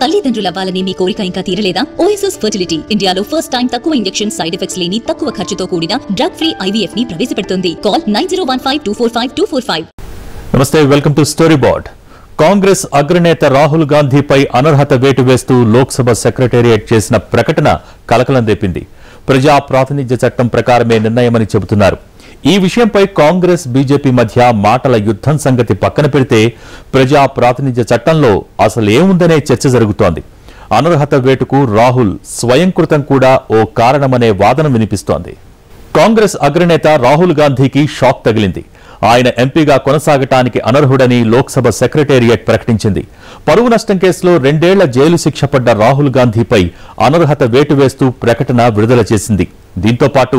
తల్లిదండ్రుల తల్లిదండ్రులవ్వాలనే మీ కోరిక ఇంకా తీరలేదా ఓఎస్ఎస్ ఫర్టిలిటీ ఇండియాలో ఫస్ట్ టైం తక్కువ ఇంజెక్షన్ సైడ్ ఎఫెక్ట్స్ లేని తక్కువ ఖర్చుతో కూడిన డ్రగ్ ఫ్రీ ఐవీఎఫ్ ని ప్రవేశపెడుతుంది call nine zero one five two four five two four five నమస్తే welcome to story board Congress అగ్రనేత రాహుల్ గాంధీపై అనర్హత వేటు వేస్తూ లోక్సభ సెక్రటేరియట్ చేసిన ప్రకటన కలకలం రేపింది ప్రజా ప్రాతినిధ్య చట్టం ప్రకారమే నిర్ణయమని చెబుతున్నారు ఈ విషయంపై కాంగ్రెస్ బీజేపీ మధ్య మాటల యుద్ధం సంగతి పక్కన పెడితే ప్రజా ప్రాతినిధ్య చట్టంలో అసలేముందనే చర్చ జరుగుతోంది అనర్హత వేటుకు రాహుల్ స్వయంకృతం కూడా ఓ కారణమనే వాదన వినిపిస్తోంది కాంగ్రెస్ అగ్రనేత రాహుల్ గాంధీకి షాక్ తగిలింది ఆయన ఎంపీగా కొనసాగటానికి అనర్హుడని లోక్సభ సెక్రటేరియట్ ప్రకటించింది పరువు నష్టం కేసులో రెండేళ్ల జైలు శిక్ష పడ్డ రాహుల్ గాంధీపై అనర్హత వేటు వేస్తూ ప్రకటన విడుదల చేసింది దీంతో పాటు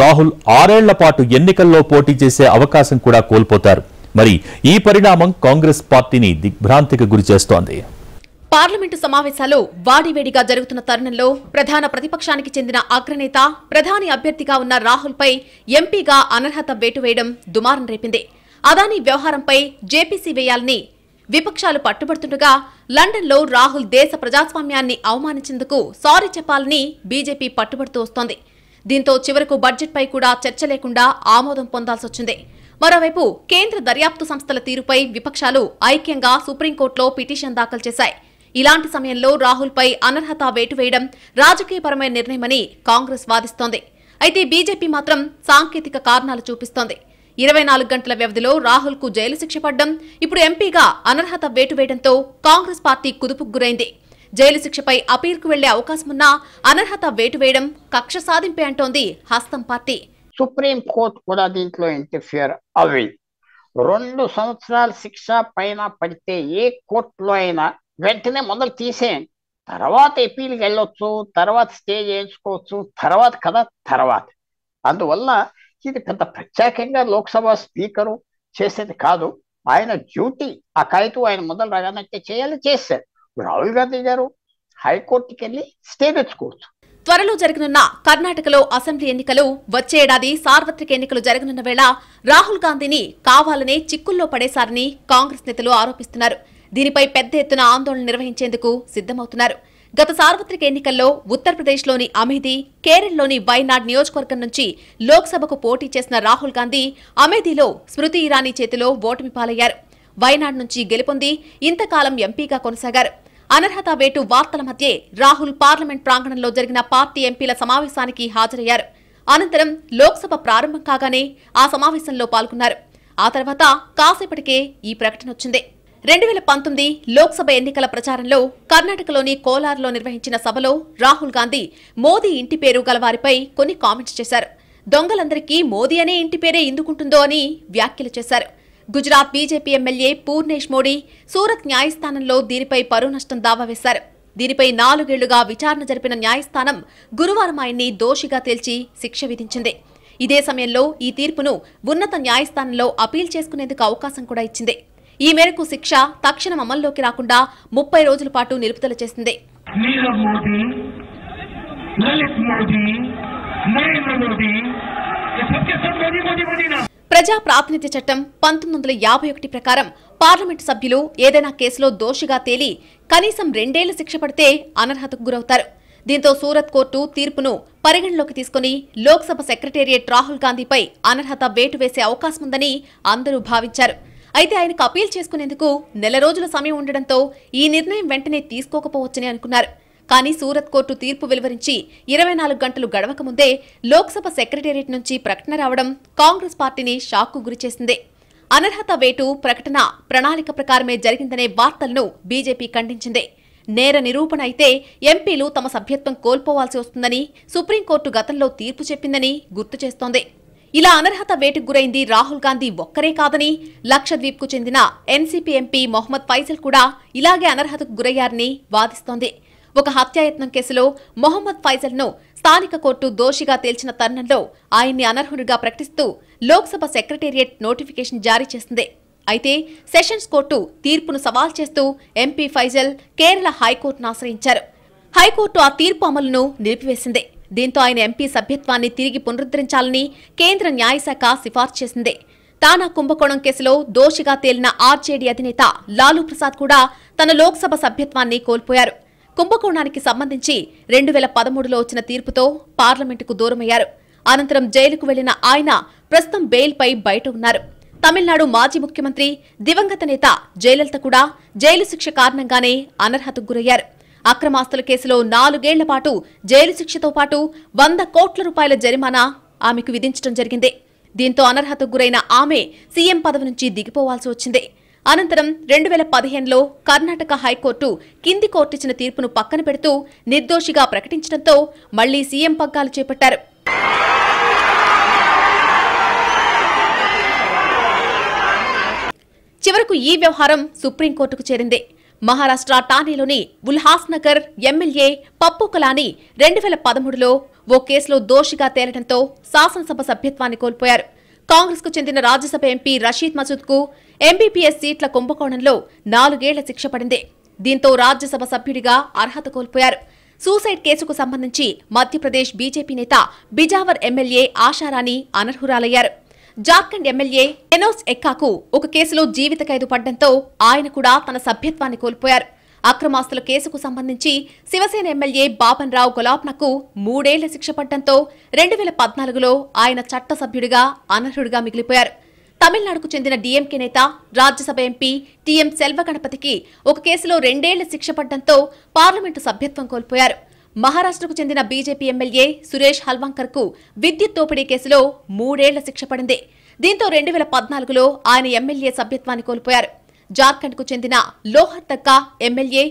రాహుల్ ఆరేళ్ల పాటు ఎన్నికల్లో పోటీ చేసే అవకాశం కూడా కోల్పోతారు మరి ఈ పరిణామం కాంగ్రెస్ పార్టీని దిగ్భ్రాంతికి గురిచేస్తోంది పార్లమెంటు సమావేశాలు వాడివేడిగా జరుగుతున్న తరుణంలో ప్రధాన ప్రతిపక్షానికి చెందిన అగ్రనేత ప్రధాని అభ్యర్థిగా ఉన్న రాహుల్పై ఎంపీగా అనర్హత వేటు వేయడం దుమారం రేపింది అదానీ వ్యవహారంపై జేపీసీ వేయాలని విపక్షాలు పట్టుబడుతుండగా లండన్లో రాహుల్ దేశ ప్రజాస్వామ్యాన్ని అవమానించేందుకు సారీ చెప్పాలని బీజేపీ పట్టుబడుతూ వస్తోంది దీంతో చివరకు బడ్జెట్పై కూడా చర్చ లేకుండా ఆమోదం పొందాల్సి వచ్చింది మరోవైపు కేంద్ర దర్యాప్తు సంస్థల తీరుపై విపక్షాలు ఐక్యంగా సుప్రీంకోర్టులో పిటిషన్ దాఖలు చేశాయి ఇలాంటి సమయంలో రాహుల్పై అనర్హత వేటు వేయడం రాజకీయపరమైన నిర్ణయమని కాంగ్రెస్ వాదిస్తోంది అయితే బీజేపీ మాత్రం సాంకేతిక కారణాలు చూపిస్తోంది ఇరవై నాలుగు గంటల వ్యవధిలో రాహుల్కు జైలు శిక్ష పడ్డం ఇప్పుడు ఎంపీగా అనర్హత వేటు వేయడంతో కాంగ్రెస్ పార్టీ కుదుపుకు గురైంది జైలు శిక్షపై అపీల్కు వెళ్లే అవకాశమున్నా అనర్హత వేటు వేయడం కక్ష సాధింపే అంటోంది హస్తం పార్టీ సుప్రీం కోర్టు కూడా దీంట్లో ఇంటర్ఫియర్ అవి రెండు సంవత్సరాల శిక్ష పైన పడితే ఏ కోర్టులో అయినా వెంటనే మొదలు తీసేయండి తర్వాత ఎపీల్కి వెళ్ళొచ్చు తర్వాత స్టే చేయించుకోవచ్చు తర్వాత కదా తర్వాత అందువల్ల ఇది పెద్ద ప్రత్యేకంగా లోక్సభ స్పీకరు చేసేది కాదు ఆయన డ్యూటీ ఆ కాగితం ఆయన మొదలు రాగానంటే చేయాలి చేశారు రాహుల్ గాంధీ గారు హైకోర్టుకి వెళ్ళి స్టే తెచ్చుకోవచ్చు త్వరలో జరగనున్న కర్ణాటకలో అసెంబ్లీ ఎన్నికలు వచ్చేడాది సార్వత్రిక ఎన్నికలు జరగనున్న వేళ రాహుల్ గాంధీని కావాలనే చిక్కుల్లో పడేశారని కాంగ్రెస్ నేతలు ఆరోపిస్తున్నారు దీనిపై పెద్ద ఎత్తున ఆందోళన నిర్వహించేందుకు సిద్దమవుతున్నారు గత సార్వత్రిక ఎన్నికల్లో ఉత్తరప్రదేశ్లోని అమేధి కేరళలోని వైనాడ్ నియోజకవర్గం నుంచి లోక్సభకు పోటీ చేసిన రాహుల్ గాంధీ అమేధిలో స్మృతి ఇరానీ చేతిలో ఓటమి పాలయ్యారు వయనాడ్ నుంచి గెలుపొంది ఇంతకాలం ఎంపీగా కొనసాగారు అనర్హత వేటు వార్తల మధ్యే రాహుల్ పార్లమెంట్ ప్రాంగణంలో జరిగిన పార్టీ ఎంపీల సమావేశానికి హాజరయ్యారు అనంతరం లోక్సభ ప్రారంభం కాగానే ఆ సమావేశంలో పాల్గొన్నారు ఆ తర్వాత కాసేపటికే ఈ ప్రకటన వచ్చింది రెండు వేల పంతొమ్మిది లోక్సభ ఎన్నికల ప్రచారంలో కర్ణాటకలోని కోలార్లో నిర్వహించిన సభలో రాహుల్ గాంధీ మోదీ ఇంటి పేరు గలవారిపై కొన్ని కామెంట్స్ చేశారు దొంగలందరికీ మోదీ అనే ఇంటి పేరే ఎందుకుంటుందో అని వ్యాఖ్యలు చేశారు గుజరాత్ బీజేపీ ఎమ్మెల్యే పూర్ణేష్ మోడీ సూరత్ న్యాయస్థానంలో దీనిపై పరువు నష్టం దావా వేశారు దీనిపై నాలుగేళ్లుగా విచారణ జరిపిన న్యాయస్థానం గురువారం ఆయన్ని దోషిగా తేల్చి శిక్ష విధించింది ఇదే సమయంలో ఈ తీర్పును ఉన్నత న్యాయస్థానంలో అపీల్ చేసుకునేందుకు అవకాశం కూడా ఇచ్చింది ఈ మేరకు శిక్ష తక్షణం అమల్లోకి రాకుండా ముప్పై రోజుల పాటు నిలుపుదల చేసింది ప్రజా ప్రాతినిధ్య చట్టం పంతొమ్మిది వందల యాభై ఒకటి ప్రకారం పార్లమెంటు సభ్యులు ఏదైనా కేసులో దోషిగా తేలి కనీసం రెండేళ్ల శిక్ష పడితే అనర్హతకు గురవుతారు దీంతో సూరత్ కోర్టు తీర్పును పరిగణలోకి తీసుకుని లోక్సభ సెక్రటేరియట్ రాహుల్ గాంధీపై అనర్హత వేటు వేసే అవకాశం ఉందని అందరూ భావించారు అయితే ఆయనకు అపీల్ చేసుకునేందుకు నెల రోజుల సమయం ఉండడంతో ఈ నిర్ణయం వెంటనే తీసుకోకపోవచ్చని అనుకున్నారు కానీ సూరత్ కోర్టు తీర్పు వెలువరించి ఇరవై నాలుగు గంటలు గడవక ముందే లోక్సభ సెక్రటేరియట్ నుంచి ప్రకటన రావడం కాంగ్రెస్ పార్టీని షాక్కు గురిచేసింది అనర్హత వేటు ప్రకటన ప్రణాళిక ప్రకారమే జరిగిందనే వార్తలను బీజేపీ ఖండించింది నేర నిరూపణ అయితే ఎంపీలు తమ సభ్యత్వం కోల్పోవాల్సి వస్తుందని సుప్రీంకోర్టు గతంలో తీర్పు చెప్పిందని గుర్తు చేస్తోంది ఇలా అనర్హత వేటుకు గురైంది రాహుల్ గాంధీ ఒక్కరే కాదని లక్షద్వీప్కు చెందిన ఎన్సీపీ ఎంపీ మొహమ్మద్ ఫైజల్ కూడా ఇలాగే అనర్హతకు గురయ్యారని వాదిస్తోంది ఒక హత్యాయత్నం కేసులో మొహమ్మద్ ఫైజల్ను స్థానిక కోర్టు దోషిగా తేల్చిన తరుణంలో ఆయన్ని అనర్హుడిగా ప్రకటిస్తూ లోక్సభ సెక్రటేరియట్ నోటిఫికేషన్ జారీ చేసింది అయితే సెషన్స్ కోర్టు తీర్పును సవాల్ చేస్తూ ఎంపీ ఫైజల్ కేరళ హైకోర్టును ఆశ్రయించారు హైకోర్టు ఆ తీర్పు అమలును నిలిపివేసింది దీంతో ఆయన ఎంపీ సభ్యత్వాన్ని తిరిగి పునరుద్ధరించాలని కేంద్ర న్యాయశాఖ సిఫార్సు చేసింది తానా కుంభకోణం కేసులో దోషిగా తేలిన ఆర్జేడీ అధినేత లాలూ ప్రసాద్ కూడా తన లోక్సభ సభ్యత్వాన్ని కోల్పోయారు కుంభకోణానికి సంబంధించి రెండు వేల పదమూడులో వచ్చిన తీర్పుతో పార్లమెంటుకు దూరమయ్యారు అనంతరం జైలుకు వెళ్లిన ఆయన ప్రస్తుతం బెయిల్పై బయట ఉన్నారు తమిళనాడు మాజీ ముఖ్యమంత్రి దివంగత నేత జయలలిత కూడా జైలు శిక్ష కారణంగానే అనర్హతకు గురయ్యారు అక్రమాస్తుల కేసులో నాలుగేళ్ల పాటు జైలు శిక్షతో పాటు వంద కోట్ల రూపాయల జరిమానా ఆమెకు విధించడం జరిగింది దీంతో అనర్హతకు గురైన ఆమె సీఎం పదవి నుంచి దిగిపోవాల్సి వచ్చింది అనంతరం రెండు వేల పదిహేనులో కర్ణాటక హైకోర్టు కింది కోర్టిచ్చిన తీర్పును పక్కన పెడుతూ నిర్దోషిగా ప్రకటించడంతో మళ్లీ సీఎం పగ్గాలు చేపట్టారు చివరకు ఈ వ్యవహారం సుప్రీంకోర్టుకు చేరింది మహారాష్ట్ర ఠానేలోని ఉల్హాస్నగర్ ఎమ్మెల్యే పప్పు కలాని రెండు వేల పదమూడులో ఓ కేసులో దోషిగా తేలడంతో శాసనసభ సభ్యత్వాన్ని కోల్పోయారు కాంగ్రెస్ కు చెందిన రాజ్యసభ ఎంపీ రషీద్ మసూద్ కు ఎంబీపీఎస్ సీట్ల కుంభకోణంలో నాలుగేళ్ల శిక్ష పడింది దీంతో రాజ్యసభ సభ్యుడిగా అర్హత కోల్పోయారు సూసైడ్ కేసుకు సంబంధించి మధ్యప్రదేశ్ బీజేపీ నేత బిజావర్ ఎమ్మెల్యే ఆశారాణి అనర్హురాలయ్యారు జార్ఖండ్ ఎమ్మెల్యే ఎనోస్ ఎక్కాకు ఒక కేసులో జీవిత ఖైదు పడ్డంతో ఆయన కూడా తన సభ్యత్వాన్ని కోల్పోయారు అక్రమాస్తుల కేసుకు సంబంధించి శివసేన ఎమ్మెల్యే బాపన్రావు రావు గులాబ్నకు మూడేళ్ల శిక్ష పడటంతో రెండు వేల పద్నాలుగులో ఆయన చట్టసభ్యుడిగా అనర్హుడిగా మిగిలిపోయారు తమిళనాడుకు చెందిన డీఎంకే నేత రాజ్యసభ ఎంపీ టీఎం సెల్వగణపతికి ఒక కేసులో రెండేళ్ల శిక్ష పడటంతో పార్లమెంటు సభ్యత్వం కోల్పోయారు మహారాష్ట్రకు చెందిన బీజేపీ ఎమ్మెల్యే సురేష్ హల్వాంకర్ కు విద్యుత్ దోపిడీ కేసులో మూడేళ్ల శిక్ష పడింది దీంతో రెండు వేల పద్నాలుగులో ఆయన ఎమ్మెల్యే సభ్యత్వాన్ని కోల్పోయారు జార్ఖండ్ కు చెందిన లోహర్ తక్కా ఎమ్మెల్యే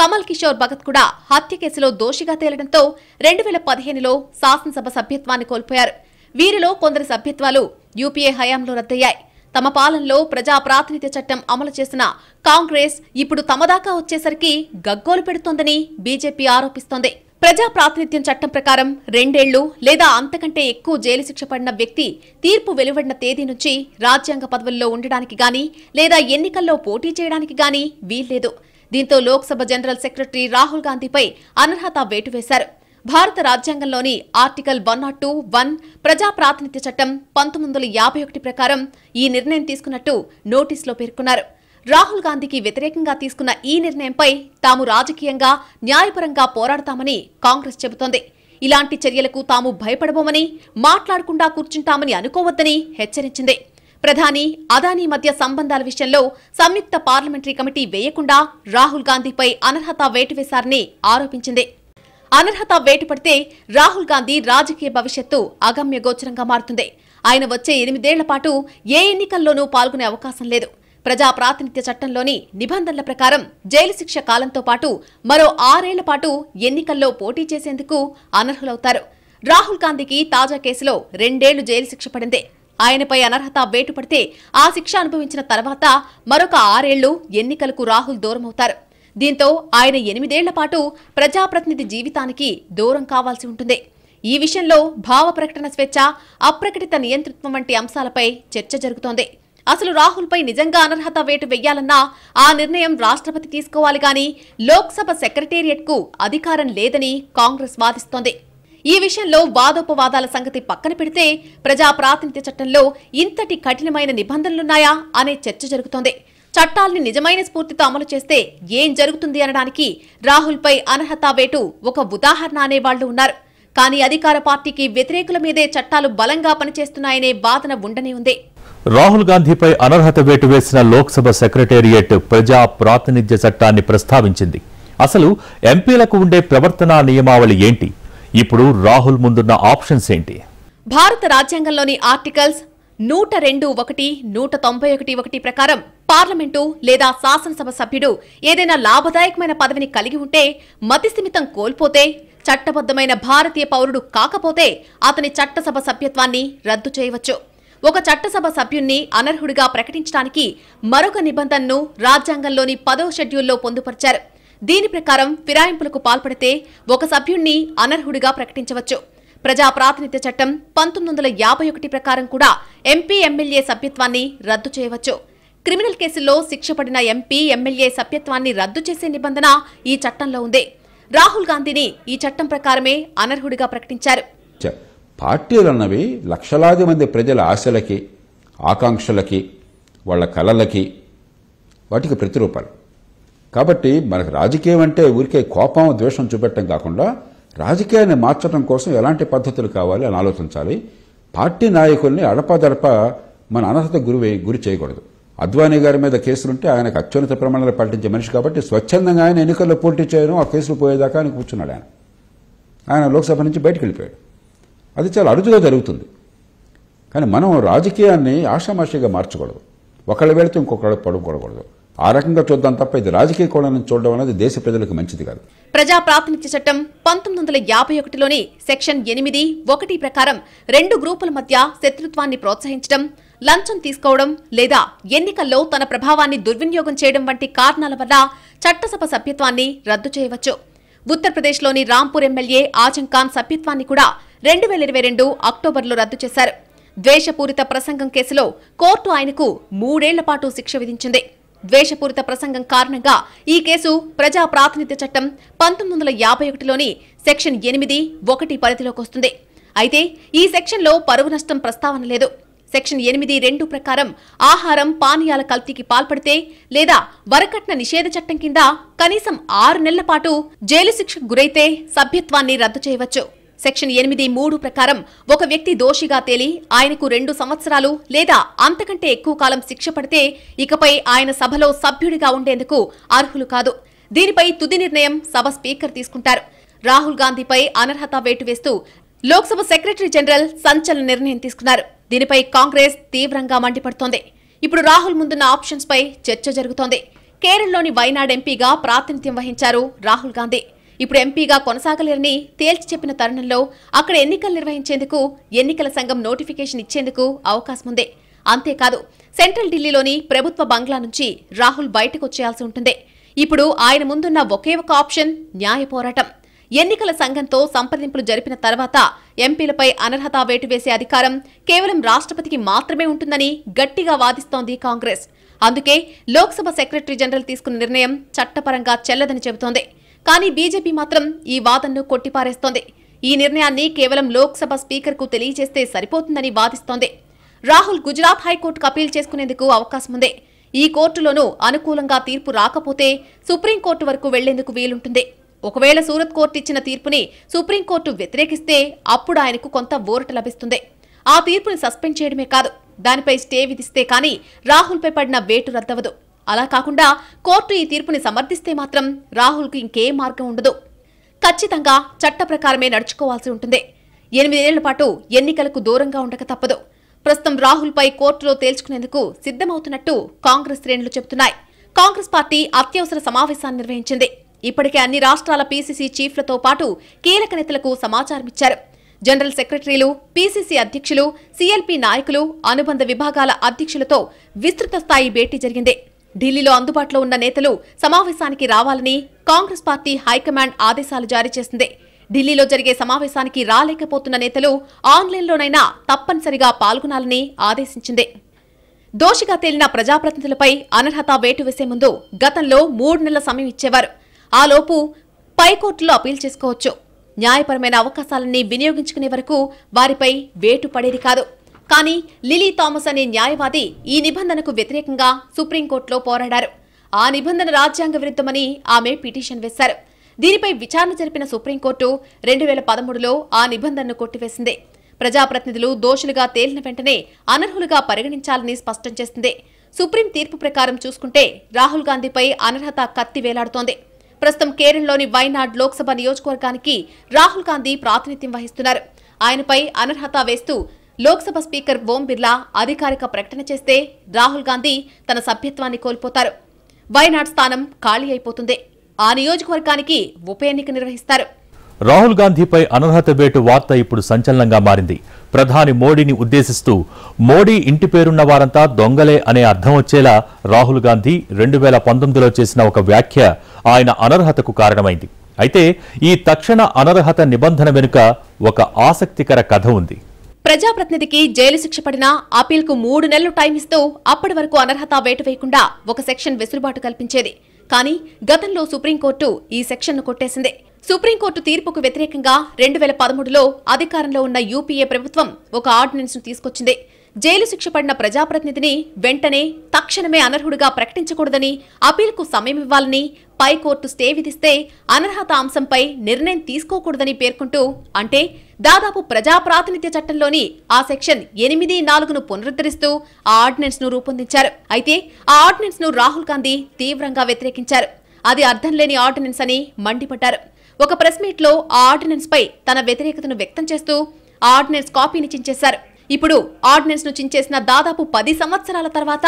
కమల్ కిషోర్ భగత్ కూడా హత్య కేసులో దోషిగా తేలడంతో రెండు వేల పదిహేనులో శాసనసభ సభ్యత్వాన్ని కోల్పోయారు వీరిలో కొందరి సభ్యత్వాలు యూపీఏ హయాంలో రద్దయ్యాయి తమ పాలనలో ప్రజా ప్రాతినిధ్య చట్టం అమలు చేసిన కాంగ్రెస్ ఇప్పుడు తమదాకా వచ్చేసరికి గగ్గోలు పెడుతోందని బీజేపీ ఆరోపిస్తోంది ప్రజా ప్రాతినిధ్యం చట్టం ప్రకారం రెండేళ్లు లేదా అంతకంటే ఎక్కువ జైలు శిక్ష పడిన వ్యక్తి తీర్పు వెలువడిన తేదీ నుంచి రాజ్యాంగ పదవుల్లో ఉండడానికి గాని లేదా ఎన్నికల్లో పోటీ చేయడానికి గాని వీల్లేదు దీంతో లోక్సభ జనరల్ సెక్రటరీ రాహుల్ గాంధీపై అనర్హత వేటు వేశారు భారత రాజ్యాంగంలోని article one not two one ప్రజా ప్రాతినిధ్య చట్టం పంతొమ్మిది వందల యాభై ఒకటి ప్రకారం ఈ నిర్ణయం తీసుకున్నట్టు నోటీసులో పేర్కొన్నారు రాహుల్ గాంధీకి వ్యతిరేకంగా తీసుకున్న ఈ నిర్ణయంపై తాము రాజకీయంగా న్యాయపరంగా పోరాడతామని కాంగ్రెస్ చెబుతోంది ఇలాంటి చర్యలకు తాము భయపడబోమని మాట్లాడకుండా కూర్చుంటామని అనుకోవద్దని హెచ్చరించింది ప్రధాని అదానీ మధ్య సంబంధాల విషయంలో సంయుక్త పార్లమెంటరీ కమిటీ వేయకుండా రాహుల్ గాంధీపై అనర్హత వేటు వేశారని ఆరోపించింది అనర్హత వేటుపడితే రాహుల్ గాంధీ రాజకీయ భవిష్యత్తు అగమ్యగోచరంగా మారుతుంది ఆయన వచ్చే ఎనిమిదేళ్ల పాటు ఏ ఎన్నికల్లోనూ పాల్గొనే అవకాశం లేదు ప్రజా ప్రాతినిధ్య చట్టంలోని నిబంధనల ప్రకారం జైలు శిక్ష కాలంతో పాటు మరో ఆరేళ్ల పాటు ఎన్నికల్లో పోటీ చేసేందుకు అనర్హులవుతారు రాహుల్ గాంధీకి తాజా కేసులో రెండేళ్లు జైలు శిక్ష పడిందే ఆయనపై అనర్హత వేటుపడితే ఆ శిక్ష అనుభవించిన తర్వాత మరొక ఆరేళ్లు ఎన్నికలకు రాహుల్ దూరమవుతారు దీంతో ఆయన ఎనిమిదేళ్ల పాటు ప్రజాప్రతినిధి జీవితానికి దూరం కావాల్సి ఉంటుంది ఈ విషయంలో భావ ప్రకటన స్వేచ్ఛ అప్రకటిత నియంతృత్వం వంటి అంశాలపై చర్చ జరుగుతోంది అసలు రాహుల్పై నిజంగా అనర్హత వేటు వెయ్యాలన్నా ఆ నిర్ణయం రాష్ట్రపతి తీసుకోవాలి గాని లోక్సభ సెక్రటేరియట్కు అధికారం లేదని కాంగ్రెస్ వాదిస్తోంది ఈ విషయంలో వాదోపవాదాల సంగతి పక్కన పెడితే ప్రజాప్రాతినిధ్య చట్టంలో ఇంతటి కఠినమైన నిబంధనలున్నాయా అనే చర్చ జరుగుతోంది చట్టాల్ని నిజమైన స్ఫూర్తితో అమలు చేస్తే ఏం జరుగుతుంది అనడానికి రాహుల్పై అనర్హత వేటు ఒక ఉదాహరణ అనేవాళ్లు ఉన్నారు కానీ అధికార పార్టీకి వ్యతిరేకుల మీదే చట్టాలు బలంగా పనిచేస్తున్నాయనే వాదన ఉండనే ఉంది రాహుల్ గాంధీపై అనర్హత వేటు వేసిన లోక్సభ సెక్రటేరియట్ ప్రజా ప్రాతినిధ్య చట్టాన్ని ప్రస్తావించింది అసలు ఎంపీలకు ఉండే ప్రవర్తనా నియమావళి ఏంటి ఇప్పుడు రాహుల్ ముందున్న ఆప్షన్స్ ఏంటి భారత రాజ్యాంగంలోని ఆర్టికల్స్ నూట రెండు ఒకటి నూట తొంభై ఒకటి ఒకటి ప్రకారం పార్లమెంటు లేదా శాసనసభ సభ్యుడు ఏదైనా లాభదాయకమైన పదవిని కలిగి ఉంటే మతిస్థిమితం కోల్పోతే చట్టబద్ధమైన భారతీయ పౌరుడు కాకపోతే అతని చట్టసభ సభ్యత్వాన్ని రద్దు చేయవచ్చు ఒక చట్టసభ సభ్యుణ్ణి అనర్హుడిగా ప్రకటించడానికి మరొక నిబంధనను రాజ్యాంగంలోని పదో షెడ్యూల్లో పొందుపరిచారు దీని ప్రకారం ఫిరాయింపులకు పాల్పడితే ఒక సభ్యుణ్ణి అనర్హుడిగా ప్రకటించవచ్చు ప్రజా ప్రాతినిధ్య చట్టం పంతొమ్మిది వందల యాభై ఒకటి ప్రకారం కూడా ఎంపీ ఎమ్మెల్యే సభ్యత్వాన్ని రద్దు చేయవచ్చు క్రిమినల్ కేసుల్లో శిక్షపడిన ఎంపీ ఎమ్మెల్యే సభ్యత్వాన్ని రద్దు చేసే నిబంధన ఈ చట్టంలో ఉంది రాహుల్ గాంధీని ఈ చట్టం ప్రకారమే అనర్హుడిగా ప్రకటించారు అన్నవి లక్షలాది మంది ప్రజల ఆశలకి ఆకాంక్షలకి వాళ్ళ కళలకి వాటికి ప్రతిరూపాలు కాబట్టి మనకు రాజకీయం అంటే ఊరికే కోపం ద్వేషం చూపెట్టడం కాకుండా రాజకీయాన్ని మార్చడం కోసం ఎలాంటి పద్ధతులు కావాలి అని ఆలోచించాలి పార్టీ నాయకుల్ని అడపాదడప మన అనర్హత గురి గురి చేయకూడదు అద్వానీ గారి మీద కేసులుంటే ఆయనకు అత్యున్నత ప్రమాణాలు పాటించే మనిషి కాబట్టి స్వచ్ఛందంగా ఆయన ఎన్నికల్లో పోటీ చేయడం ఆ కేసులు పోయేదాకా ఆయన కూర్చున్నాడు ఆయన ఆయన లోక్సభ నుంచి బయటకు వెళ్ళిపోయాడు అది చాలా అరుదుగా జరుగుతుంది కానీ మనం రాజకీయాన్ని ఆషామాషిగా మార్చకూడదు ఒకళ్ళు వెళితే ఇంకొకళ్ళు పడుకోకూడదు ఆ రకంగా చూద్దాం తప్ప ఇది రాజకీయ కోణాన్ని చూడడం అనేది దేశ ప్రజలకు మంచిది కాదు ప్రజా ప్రాతినిధ్య చట్టం పంతొమ్మిది వందల యాభై ఒకటిలోని సెక్షన్ ఎనిమిది ఒకటి ప్రకారం రెండు గ్రూపుల మధ్య శత్రుత్వాన్ని ప్రోత్సహించడం లంచం తీసుకోవడం లేదా ఎన్నికల్లో తన ప్రభావాన్ని దుర్వినియోగం చేయడం వంటి కారణాల వల్ల చట్టసభ సభ్యత్వాన్ని రద్దు చేయవచ్చు ఉత్తరప్రదేశ్లోని రాంపూర్ ఎమ్మెల్యే ఆజంఖాన్ సభ్యత్వాన్ని కూడా రెండు వేల ఇరవై రెండు అక్టోబర్లో రద్దు చేశారు ద్వేషపూరిత ప్రసంగం కేసులో కోర్టు ఆయనకు మూడేళ్ల పాటు శిక్ష విధించింది ద్వేషపూరిత ప్రసంగం కారణంగా ఈ కేసు ప్రజా ప్రాతినిధ్య చట్టం పంతొమ్మిది వందల యాభై ఒకటిలోని సెక్షన్ ఎనిమిది ఒకటి పరిధిలోకి వస్తుంది అయితే ఈ సెక్షన్లో పరువు నష్టం ప్రస్తావన లేదు సెక్షన్ ఎనిమిది రెండు ప్రకారం ఆహారం పానీయాల కల్తీకి పాల్పడితే లేదా వరకట్న నిషేధ చట్టం కింద కనీసం ఆరు నెలల పాటు జైలు శిక్షకు గురైతే సభ్యత్వాన్ని రద్దు చేయవచ్చు సెక్షన్ ఎనిమిది మూడు ప్రకారం ఒక వ్యక్తి దోషిగా తేలి ఆయనకు రెండు సంవత్సరాలు లేదా అంతకంటే ఎక్కువ కాలం శిక్ష పడితే ఇకపై ఆయన సభలో సభ్యుడిగా ఉండేందుకు అర్హులు కాదు దీనిపై తుది నిర్ణయం సభ స్పీకర్ తీసుకుంటారు రాహుల్ గాంధీపై అనర్హత వేటు వేస్తూ లోక్సభ సెక్రటరీ జనరల్ సంచలన నిర్ణయం తీసుకున్నారు దీనిపై కాంగ్రెస్ తీవ్రంగా మండిపడుతోంది ఇప్పుడు రాహుల్ ముందున్న ఆప్షన్స్ పై చర్చ జరుగుతోంది కేరళలోని వైనాడ్ ఎంపీగా ప్రాతినిధ్యం వహించారు రాహుల్ గాంధీ ఇప్పుడు ఎంపీగా కొనసాగలేరని తేల్చి చెప్పిన తరుణంలో అక్కడ ఎన్నికలు నిర్వహించేందుకు ఎన్నికల సంఘం నోటిఫికేషన్ ఇచ్చేందుకు అవకాశం ఉంది అంతేకాదు సెంట్రల్ ఢిల్లీలోని ప్రభుత్వ బంగ్లా నుంచి రాహుల్ బయటకు వచ్చేయాల్సి ఉంటుంది ఇప్పుడు ఆయన ముందున్న ఒకే ఒక ఆప్షన్ న్యాయ పోరాటం ఎన్నికల సంఘంతో సంప్రదింపులు జరిపిన తర్వాత ఎంపీలపై అనర్హత వేటు వేసే అధికారం కేవలం రాష్ట్రపతికి మాత్రమే ఉంటుందని గట్టిగా వాదిస్తోంది కాంగ్రెస్ అందుకే లోక్సభ సెక్రటరీ జనరల్ తీసుకున్న నిర్ణయం చట్టపరంగా చెల్లదని చెబుతోంది కానీ బీజేపీ మాత్రం ఈ వాదనను కొట్టిపారేస్తోంది ఈ నిర్ణయాన్ని కేవలం లోక్సభ స్పీకర్కు తెలియజేస్తే సరిపోతుందని వాదిస్తోంది రాహుల్ గుజరాత్ హైకోర్టుకు అపీల్ చేసుకునేందుకు అవకాశం ఉంది ఈ కోర్టులోనూ అనుకూలంగా తీర్పు రాకపోతే సుప్రీంకోర్టు వరకు వెళ్లేందుకు వీలుంటుంది ఒకవేళ సూరత్ కోర్టు ఇచ్చిన తీర్పుని సుప్రీంకోర్టు వ్యతిరేకిస్తే అప్పుడు ఆయనకు కొంత ఓరట లభిస్తుంది ఆ తీర్పుని సస్పెండ్ చేయడమే కాదు దానిపై స్టే విధిస్తే కానీ రాహుల్పై పడిన వేటు రద్దవదు అలా కాకుండా కోర్టు ఈ తీర్పుని సమర్థిస్తే మాత్రం రాహుల్కు ఇంకే మార్గం ఉండదు ఖచ్చితంగా చట్ట ప్రకారమే నడుచుకోవాల్సి ఉంటుంది ఎనిమిదేళ్ల పాటు ఎన్నికలకు దూరంగా ఉండక తప్పదు ప్రస్తుతం రాహుల్పై కోర్టులో తేల్చుకునేందుకు సిద్ధమవుతున్నట్టు కాంగ్రెస్ శ్రేణులు చెబుతున్నాయి కాంగ్రెస్ పార్టీ అత్యవసర సమావేశాన్ని నిర్వహించింది ఇప్పటికే అన్ని రాష్ట్రాల పీసీసీ చీఫ్లతో పాటు కీలక నేతలకు సమాచారమిచ్చారు జనరల్ సెక్రటరీలు పీసీసీ అధ్యక్షులు సీఎల్పీ నాయకులు అనుబంధ విభాగాల అధ్యక్షులతో విస్తృత స్థాయి భేటీ జరిగింది ఢిల్లీలో అందుబాటులో ఉన్న నేతలు సమావేశానికి రావాలని కాంగ్రెస్ పార్టీ హైకమాండ్ ఆదేశాలు జారీ చేసింది ఢిల్లీలో జరిగే సమావేశానికి రాలేకపోతున్న నేతలు ఆన్లైన్లోనైనా తప్పనిసరిగా పాల్గొనాలని ఆదేశించింది దోషిగా తేలిన ప్రజాప్రతినిధులపై అనర్హత వేటు వేసే ముందు గతంలో మూడు నెలల సమయం ఇచ్చేవారు ఆలోపు పైకోర్టులో అపీల్ చేసుకోవచ్చు న్యాయపరమైన అవకాశాలన్నీ వినియోగించుకునే వరకు వారిపై వేటు పడేది కాదు కానీ లిలీ థామస్ అనే న్యాయవాది ఈ నిబంధనకు వ్యతిరేకంగా సుప్రీంకోర్టులో పోరాడారు ఆ నిబంధన రాజ్యాంగ విరుద్ధమని ఆమె పిటిషన్ వేశారు దీనిపై విచారణ జరిపిన సుప్రీంకోర్టు రెండు వేల పదమూడులో ఆ నిబంధనను కొట్టివేసింది ప్రజాప్రతినిధులు దోషులుగా తేలిన వెంటనే అనర్హులుగా పరిగణించాలని స్పష్టం చేసింది సుప్రీం తీర్పు ప్రకారం చూసుకుంటే రాహుల్ గాంధీపై అనర్హత కత్తి వేలాడుతోంది ప్రస్తుతం కేరళలోని వైనాడ్ లోక్సభ నియోజకవర్గానికి రాహుల్ గాంధీ ప్రాతినిధ్యం వహిస్తున్నారు ఆయనపై అనర్హత వేస్తూ లోక్సభ స్పీకర్ ఓం బిర్లా అధికారిక ప్రకటన చేస్తే రాహుల్ గాంధీ తన సభ్యత్వాన్ని కోల్పోతారు వైనాడ్ స్థానం ఖాళీ అయిపోతుంది ఆ నియోజకవర్గానికి ఉప ఎన్నిక నిర్వహిస్తారు రాహుల్ గాంధీపై అనర్హత వేటు వార్త ఇప్పుడు సంచలనంగా మారింది ప్రధాని మోడీని ఉద్దేశిస్తూ మోడీ ఇంటి పేరున్న వారంతా దొంగలే అనే అర్థం వచ్చేలా రాహుల్ గాంధీ రెండు వేల పంతొమ్మిదిలో చేసిన ఒక వ్యాఖ్య ఆయన అనర్హతకు కారణమైంది అయితే ఈ తక్షణ అనర్హత నిబంధన వెనుక ఒక ఆసక్తికర కథ ఉంది ప్రజాప్రతినిధికి జైలు శిక్ష పడినా అపీల్కు మూడు నెలలు టైం ఇస్తూ అప్పటి వరకు అనర్హత వేటు వేయకుండా ఒక సెక్షన్ వెసులుబాటు కల్పించేది కానీ గతంలో సుప్రీంకోర్టు ఈ సెక్షన్ను కొట్టేసింది సుప్రీంకోర్టు తీర్పుకు వ్యతిరేకంగా రెండు వేల పదమూడులో అధికారంలో ఉన్న యూపీఏ ప్రభుత్వం ఒక ఆర్డినెన్స్ను తీసుకొచ్చింది జైలు శిక్ష పడిన ప్రజాప్రతినిధిని వెంటనే తక్షణమే అనర్హుడిగా ప్రకటించకూడదని అపీల్కు సమయం ఇవ్వాలని పైకోర్టు స్టే విధిస్తే అనర్హత అంశంపై నిర్ణయం తీసుకోకూడదని పేర్కొంటూ అంటే దాదాపు ప్రజాప్రాతినిధ్య చట్టంలోని ఆ సెక్షన్ ఎనిమిది నాలుగును పునరుద్ధరిస్తూ ఆ ఆర్డినెన్స్ ను రూపొందించారు అయితే ఆ ఆర్డినెన్స్ ను రాహుల్ గాంధీ తీవ్రంగా వ్యతిరేకించారు అది అర్థం లేని ఆర్డినెన్స్ అని మండిపడ్డారు ఒక ప్రెస్ మీట్ లో ఆ ఆర్డినెన్స్ పై తన వ్యతిరేకతను వ్యక్తం చేస్తూ ఆర్డినెన్స్ కాపీని చించేశారు ఇప్పుడు ఆర్డినెన్స్ ను చించేసిన దాదాపు పది సంవత్సరాల తర్వాత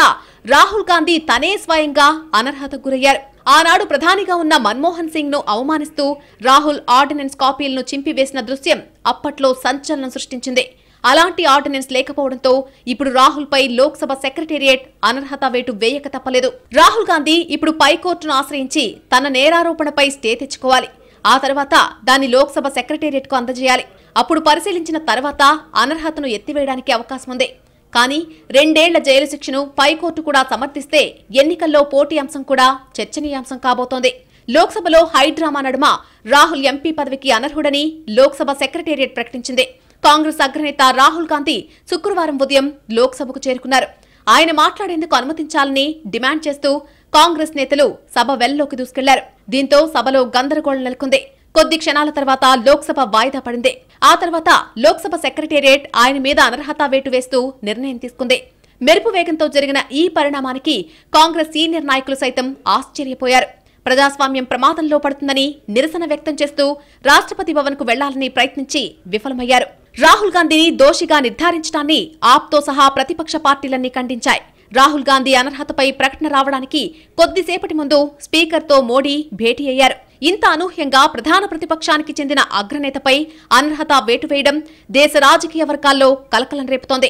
రాహుల్ గాంధీ తనే స్వయంగా అనర్హతకు గురయ్యారు ఆనాడు ప్రధానిగా ఉన్న మన్మోహన్ సింగ్ ను అవమానిస్తూ రాహుల్ ఆర్డినెన్స్ కాపీలను చింపివేసిన దృశ్యం అప్పట్లో సంచలనం సృష్టించింది అలాంటి ఆర్డినెన్స్ లేకపోవడంతో ఇప్పుడు రాహుల్ పై లోక్సభ సెక్రటేరియట్ అనర్హత వేటు వేయక తప్పలేదు రాహుల్ గాంధీ ఇప్పుడు పైకోర్టును ఆశ్రయించి తన నేరారోపణపై స్టే తెచ్చుకోవాలి ఆ తర్వాత దాన్ని లోక్సభ సెక్రటేరియట్ కు అందజేయాలి అప్పుడు పరిశీలించిన తర్వాత అనర్హతను ఎత్తివేయడానికి అవకాశం ఉంది కానీ రెండేళ్ల జైలు శిక్షను పైకోర్టు కూడా సమర్థిస్తే ఎన్నికల్లో పోటీ అంశం కూడా చర్చనీయాంశం కాబోతోంది లోక్సభలో హైడ్రామా నడుమ రాహుల్ ఎంపీ పదవికి అనర్హుడని లోక్సభ సెక్రటేరియట్ ప్రకటించింది కాంగ్రెస్ అగ్రనేత రాహుల్ గాంధీ శుక్రవారం ఉదయం లోక్సభకు చేరుకున్నారు ఆయన మాట్లాడేందుకు అనుమతించాలని డిమాండ్ చేస్తూ కాంగ్రెస్ నేతలు సభ వెల్లోకి దూసుకెళ్లారు దీంతో సభలో గందరగోళం నెలకొంది కొద్ది క్షణాల తర్వాత లోక్సభ వాయిదా పడింది ఆ తర్వాత లోక్సభ సెక్రటేరియట్ ఆయన మీద అనర్హత వేటు వేస్తూ నిర్ణయం తీసుకుంది మెరుపు వేగంతో జరిగిన ఈ పరిణామానికి కాంగ్రెస్ సీనియర్ నాయకులు సైతం ఆశ్చర్యపోయారు ప్రజాస్వామ్యం ప్రమాదంలో పడుతుందని నిరసన వ్యక్తం చేస్తూ రాష్ట్రపతి భవన్కు వెళ్లాలని ప్రయత్నించి విఫలమయ్యారు రాహుల్ గాంధీని దోషిగా నిర్ధారించడాన్ని ఆప్తో సహా ప్రతిపక్ష పార్టీలన్నీ ఖండించాయి రాహుల్ గాంధీ అనర్హతపై ప్రకటన రావడానికి కొద్దిసేపటి ముందు స్పీకర్తో మోడీ భేటీ అయ్యారు ఇంత అనూహ్యంగా ప్రధాన ప్రతిపక్షానికి చెందిన అగ్రనేతపై అనర్హత వేటువేయడం వేయడం దేశ రాజకీయ వర్గాల్లో కలకలం రేపుతోంది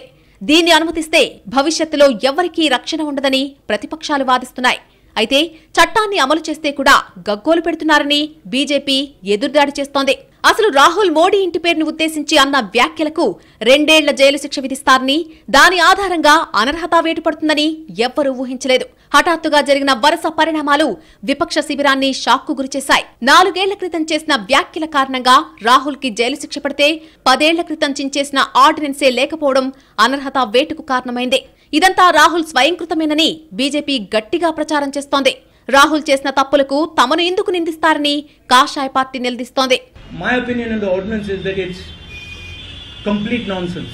దీన్ని అనుమతిస్తే భవిష్యత్తులో ఎవరికీ రక్షణ ఉండదని ప్రతిపక్షాలు వాదిస్తున్నాయి అయితే చట్టాన్ని అమలు చేస్తే కూడా గగ్గోలు పెడుతున్నారని బీజేపీ ఎదురుదాడి చేస్తోంది అసలు రాహుల్ మోడీ ఇంటి పేరును ఉద్దేశించి అన్న వ్యాఖ్యలకు రెండేళ్ల జైలు శిక్ష విధిస్తారని దాని ఆధారంగా అనర్హత వేటు పడుతుందని ఎవ్వరూ ఊహించలేదు హఠాత్తుగా జరిగిన వరుస పరిణామాలు విపక్ష శిబిరాన్ని షాక్కు గురిచేశాయి నాలుగేళ్ల క్రితం చేసిన వ్యాఖ్యల కారణంగా రాహుల్ కి జైలు శిక్ష పడితే పదేళ్ల క్రితం చించేసిన ఆర్డినెన్సే లేకపోవడం అనర్హత వేటుకు కారణమైంది ఇదంతా రాహుల్ స్వయంకృతమేనని బీజేపీ గట్టిగా ప్రచారం చేస్తోంది రాహుల్ చేసిన తప్పులకు తమను ఎందుకు నిందిస్తారని కాషాయ పార్టీ నిలదీస్తోంది my opinion in the ordinance is that it's complete nonsense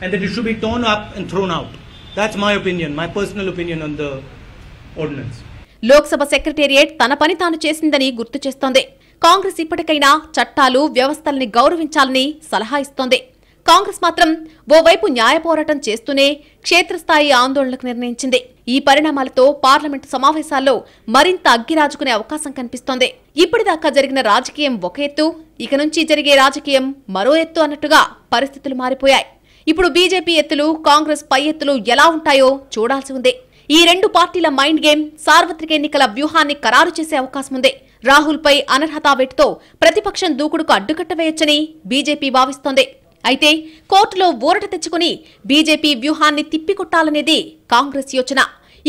and that it should be torn up and thrown out that's my opinion my personal opinion on the ordinance Lok Sabha secretariat తన పని తాను చేసిందని గుర్తు చేస్తోంది కాంగ్రెస్ ఇప్పటికైనా చట్టాలు వ్యవస్థల్ని గౌరవించాలని సలహా ఇస్తోంది కాంగ్రెస్ మాత్రం ఓవైపు న్యాయ పోరాటం చేస్తూనే క్షేత్రస్థాయి ఆందోళనకు నిర్ణయించింది ఈ పరిణామాలతో పార్లమెంటు సమావేశాల్లో మరింత అగ్గిరాజుకునే అవకాశం కనిపిస్తోంది ఇప్పటిదాకా జరిగిన రాజకీయం ఒక ఎత్తు ఇక నుంచి జరిగే రాజకీయం మరో ఎత్తు అన్నట్టుగా పరిస్థితులు మారిపోయాయి ఇప్పుడు బీజేపీ ఎత్తులు కాంగ్రెస్ పై ఎత్తులు ఎలా ఉంటాయో చూడాల్సి ఉంది ఈ రెండు పార్టీల మైండ్ గేమ్ సార్వత్రిక ఎన్నికల వ్యూహాన్ని ఖరారు చేసే అవకాశం ఉంది రాహుల్పై అనర్హతా వేటుతో ప్రతిపక్షం దూకుడుకు అడ్డుకట్టవేయొచ్చని బీజేపీ భావిస్తోంది అయితే కోర్టులో ఊరట తెచ్చుకుని బీజేపీ వ్యూహాన్ని తిప్పికొట్టాలనేది కాంగ్రెస్ యోచన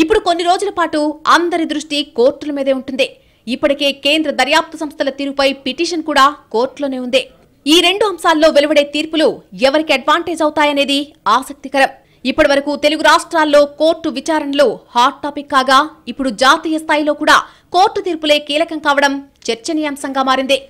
ఇప్పుడు కొన్ని రోజుల పాటు అందరి దృష్టి కోర్టుల మీదే ఉంటుంది ఇప్పటికే కేంద్ర దర్యాప్తు సంస్థల తీరుపై పిటిషన్ కూడా కోర్టులోనే ఉంది ఈ రెండు అంశాల్లో వెలువడే తీర్పులు ఎవరికి అడ్వాంటేజ్ అవుతాయనేది ఆసక్తికరం ఇప్పటి వరకు తెలుగు రాష్ట్రాల్లో కోర్టు విచారణలు హాట్ టాపిక్ కాగా ఇప్పుడు జాతీయ స్థాయిలో కూడా కోర్టు తీర్పులే కీలకం కావడం చర్చనీయాంశంగా మారింది